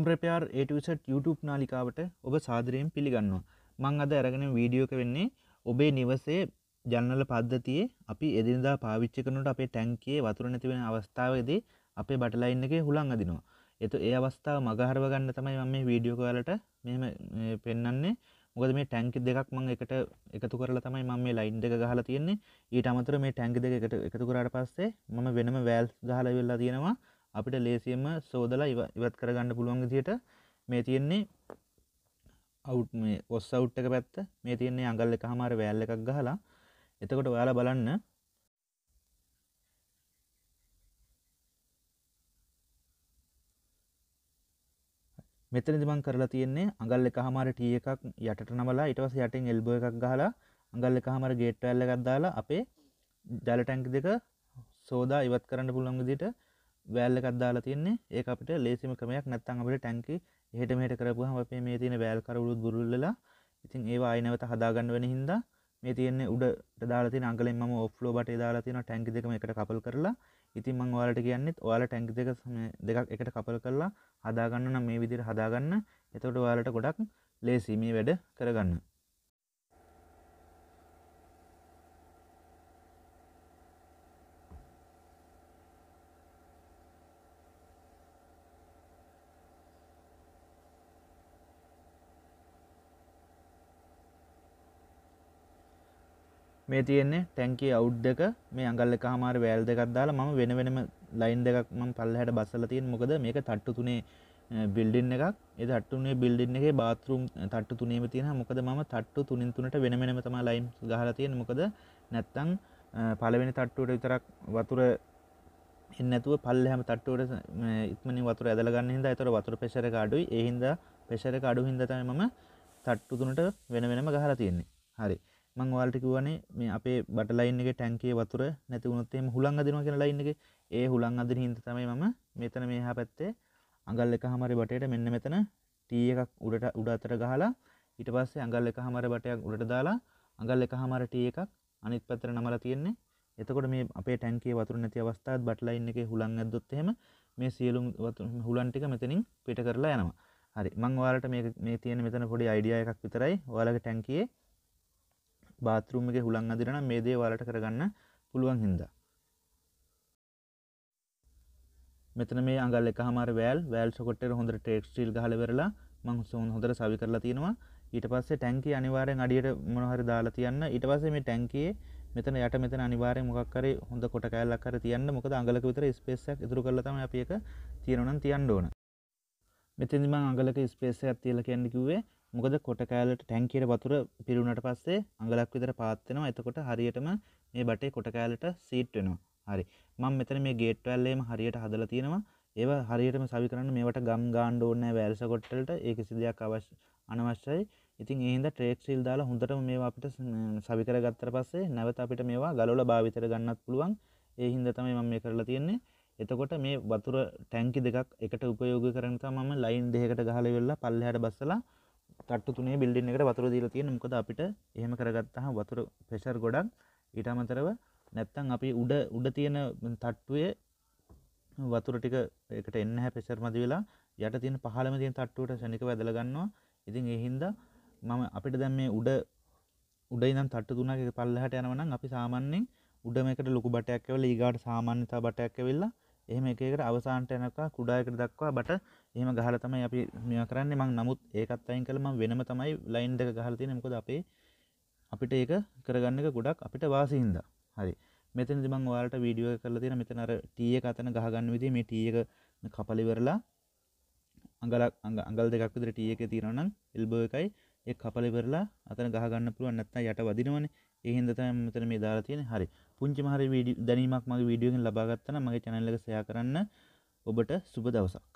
Home ප්‍රපයාර් ඒටසට YouTube නාලිකාවට ඔබ සාදරයෙන් පිළිගන්නවා මං අද ඇරගෙන වීඩියෝක වෙන්නේ ඔබේ නිවසේ ජන්නල පද්ධතියේ අපි එදිනදා පාවිච්චි කරනට අපේ ටැන්කේ වතුර නැතිවෙන අවස්ථාවේදී අපේ බටලයින් එකේ හුළං අදිනවා එතු ඒ අවස්ථාව මගහරව ගන්න තමයි මම මේ වීඩියෝ වලට මෙහෙම පෙන්වන්නේ මොකද මේ ටැංකි දෙකක් මම එකට එකතු කරලා තමයි මම මේ ලයින් දෙක ගහලා තියෙන්නේ ඊට අමතරව මේ ටැංකි දෙක එකට එකතු කරාට පස්සේ මම වෙනම වැල්ස් ගහලා ඉවරලා තියෙනවා අපිට ලේසියෙන්ම සෝදලා ඉවත් කරගන්න පුළුවන් විදියට මේ තියෙන්නේ අවුට් මේ ඔස් අවුට් එක පැත්ත මේ තියෙන්නේ අඟල් එක හමාර වැල් එකක් ගහලා එතකොට ඔයාලා බලන්න මෙතනදි මම කරලා තියෙන්නේ අඟල් එක හමාර T එකක් යටට නමලා ඊට පස්සේ යටින් එල්බෝ එකක් ගහලා අඟල් එක හමාර ගේට් වැල් එකක් දාලා අපේ ජල ටැංක දෙක සෝදා ඉවත් කරන්න පුළුවන් විදියට වැෑල්ලකක් දාලා තියන්නේ ඒ අපට ලේසිම ක්‍රමයක් නැත්තන් අපට ටැන්කි හට මේට කරපුහම අපේ මේ තියෙන වැෑල් කරුළුත් ගුරුල්ලලා ඉතින් ඒවා අයිනවත හදාගන්න වෙන හින්දා මේ තියන්නේ උඩ දාලති අගල ම ඔෆ්ලෝ බට දාලා තින ටැන්කි දෙකම එකට කපල් කරලා ඉතින් මං වාලට කියන්නෙත් ඔයාල ටැන්කි දෙක දෙකක් එකට කපල් කරලා හදාගන්න නම් මේ විදිර හදාගන්න එතකොට ඔයාලට ගොඩක් ලේසිමේ වැඩ කරගන්න මේ තියෙන්නේ ටැන්කේ අවුඩ් එක මේ අඟල් එක හමාර වැල් දෙකක් දාලා මම වෙන වෙනම ලයින් දෙකක් මම පල්ලෙහාට බස්සලා තියෙන මොකද මේක තට්ටු තුනේ බිල්ඩින් එකක් ඒ තට්ටු තුනේ බිල්ඩින් එකේ බාත්රූම් තට්ටු තුනේම තියෙනවා මොකද මම තට්ටු තුනින් තුනට වෙන වෙනම තමයි ලයින් ගහලා තියෙන්නේ මොකද නැත්තම් පළවෙනි තට්ටුවට විතරක් වතුර එන්නේ නැතුව පල්ලෙහාම තට්ටුවට ඉක්මනින් වතුර ඇදලා ගන්න හින්දා ඒතර වතුර ප්‍රෙෂර් එක අඩුයි ඒ හින්දා ප්‍රෙෂර් එක අඩු හින්දා තමයි මම තට්ටු තුනට වෙන වෙනම ගහලා තියෙන්නේ හරි මං වාල්ට කිවනේ මේ අපේ බටලයින් එක ටැන්කේ වතුර නැති වුණොත්තේම හුළං අදිනවා කියන ලයින් එක ඒ හුළං අදින හින්දා තමයි මම මෙතන මෙහා පැත්තේ අඟල් එක හමාරේ බටේට මෙන්න මෙතන T එකක් උඩට උඩ අතට ගහලා ඊට පස්සේ අඟල් එක හමාරේ බටයක් උඩට දාලා අඟල් එක හමාර T එකක් අනිත් පැත්තට නමලා තියෙන්නේ එතකොට මේ අපේ ටැන්කේ වතුර නැති අවස්ථාවත් බටලයින් එකේ හුලං ඇද්දොත් එහෙම මේ සියලුම හුලන් ටික මෙතනින් පිට කරලා යනවා. හරි මම ඔයාලට මේ මේ තියෙන මෙතන පොඩි අයිඩියා එකක් විතරයි ඔයාලගේ ටැන්කියේ බාතරුම එක හුළං අදිරන මේ දේ ඔයාලට කරගන්න පුළුවන් හින්දා මෙතන මේ අඟල් එකහමාර වෑල් වෑල් සොකට් එකට හොඳට ටෙක්ස්ටයිල් ගහලා වෙරලා මං සෝන් හොඳට සවි කරලා තියෙනවා ඊට පස්සේ ටැංකිය අනිවාරයෙන් අඩියට මොනහරි දාලා තියන්න ඊට පස්සේ මේ ටැංකියේ මෙතන යට මෙතන අනිවාරයෙන් මොකක් හරි හොඳ කොට කෑල්ලක් හරි තියන්න මොකද අඟලක විතර ස්පේස් එකක් ඉතුරු කරලා තමයි අපි ඒක තියනොනම් තියන්න ඕන. මෙතෙන්දි මම අඟලක ස්පේස් එකක් තියලා කියන්නේ කිව්වේ මොකද කොට කෑලට ටැංකියට වතුර පිරුණට පස්සේ අඟලක් විතර පාත්වෙනවා එතකොට හරියටම මේ බටේ කොට කෑලට සීට් වෙනවා හරි මම මෙතන මේ ගේට් වැල්ලේම හරියට හදලා තියෙනවා ඒව හරියටම සවි කරන්න මේවට ගම් ගාන්න ඕනේ නැහැ වැල්ස කොට්ටලට ඒ කිසි දෙයක් අවශ්‍ය අනවශ්‍යයි ඉතින් ඒ හින්දා ට්‍රේක් සීල් දාලා හොඳටම මේවා අපිට සවි කරගත්තට පස්සේ නැවත අපිට මේවා ගලවලා භාවිතයට ගන්නත් පුළුවන් ඒ හින්දා තමයි මම මේ කරලා තියෙන්නේ එතකොට මේ වතුර ටැංකි දෙකක් එකට උපයෝග කරන නිසා මම ලයින් දෙකකට ගහලා වෙලා පල්ලෙහාට බස්සලා තට්ටු තුනේ බිල්ඩින් එකට වතුර දීලා තියෙන මොකද අපිට එහෙම කරගත්තාම වතුර ප්‍රෙෂර් ගොඩක් ඊට අමතරව නැත්තම් අපි උඩ උඩ තියෙන තට්ටුවේ වතුර ටික ඒකට එන්නේ නැහැ ප්‍රෙෂර් මදි වෙලා යට තියෙන පහළම තියෙන තට්ටුවට ශනිකව ඇදලා ගන්නවා. ඉතින් ඒ හින්දා මම අපිට දැන් මේ උඩ උඩ ඉඳන් තට්ටු තුනක පල්ලෙහාට යනවා නම් අපි සාමාන්‍යයෙන් උඩම එකට ලොකු බටයක් ඇවිල්ලා ඊගාට සාමාන්‍ය තව බටයක් ඇවිල්ලා එහෙම එක එකට අවසානට යනකම් කුඩා එකට දක්වා බට එහම ගහල තමයි අපි මෙයා කරන්න මං නමුත් ඒකත් අයින් කළම වෙනම තමයි ලයින් දෙක ගහල තියෙන මොකද අපේ අපිට ඒක කරගන්න එක ගොඩක් අපිට වාසිහින්ද හරි මෙතන මං ඔයාලට වීඩියෝ කරලා තියෙන මෙතන අර ටී එක අතන ගහගන්න විදිහ මේ ටී එක කපලිවරලා අඟලක් අඟල් දෙකක් විතර ටී එකේ තියෙනවා නම් එල්බෝ එකයි ඒ කපලිවරලා අතන ගහගන්න පුළුවන් නැත්නම් යට වදිනවනේ ඒ හින්දා තමයි මෙතන මේ දාලා තියෙන්නේ හරි පුංචි මහරි වීඩියෝ දැනීමක් මගේ වීඩියෝ එකෙන් ලබා ගත්තා නම් මගේ channel එක share කරන්න ඔබට සුබ දවසක්